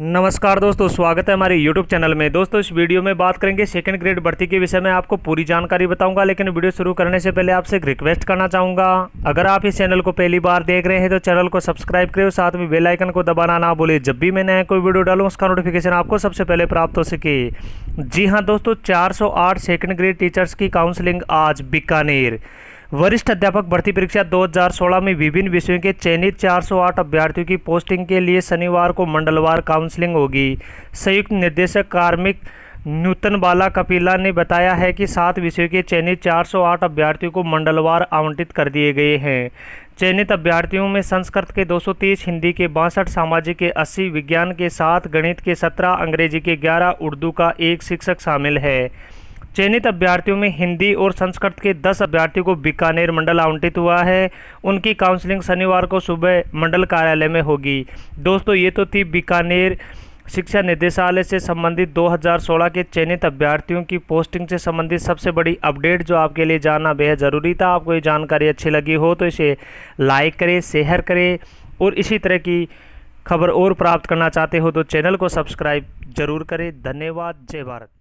नमस्कार दोस्तों स्वागत है हमारे YouTube चैनल में दोस्तों इस वीडियो में बात करेंगे सेकंड ग्रेड भर्ती के विषय में आपको पूरी जानकारी बताऊंगा लेकिन वीडियो शुरू करने से पहले आपसे एक रिक्वेस्ट करना चाहूँगा अगर आप इस चैनल को पहली बार देख रहे हैं तो चैनल को सब्सक्राइब करें साथ में बेल आइकन को दबाना ना बोले जब भी मैं नया कोई वीडियो डालूँ उसका नोटिफिकेशन आपको सबसे पहले प्राप्त हो सके जी हाँ दोस्तों चार सौ सेकेंड ग्रेड टीचर्स की काउंसिलिंग आज बीकानेर वरिष्ठ अध्यापक भर्ती परीक्षा 2016 में विभिन्न विषयों के चयनित 408 अभ्यर्थियों की पोस्टिंग के लिए शनिवार को मंडलवार काउंसलिंग होगी संयुक्त निर्देशक कार्मिक नूतन बाला कपिला ने बताया है कि सात विषयों के चयनित 408 अभ्यर्थियों को मंडलवार आवंटित कर दिए गए हैं चयनित अभ्यर्थियों में संस्कृत के 230 हिंदी के बासठ सामाजिक के 80 विज्ञान के सात गणित के 17 अंग्रेजी के 11 उर्दू का एक शिक्षक शामिल है चयनित अभ्यर्थियों में हिंदी और संस्कृत के 10 अभ्यर्थियों को बीकानेर मंडल आवंटित हुआ है उनकी काउंसलिंग शनिवार को सुबह मंडल कार्यालय में होगी दोस्तों ये तो थी बीकानेर शिक्षा निदेशालय से संबंधित 2016 के चयनित अभ्यर्थियों की पोस्टिंग से संबंधित सबसे बड़ी अपडेट जो आपके लिए जानना बेहद ज़रूरी था आपको ये जानकारी अच्छी लगी हो तो इसे लाइक करें शेयर करें और इसी तरह की खबर और प्राप्त करना चाहते हो तो चैनल को सब्सक्राइब जरूर करें धन्यवाद जय भारत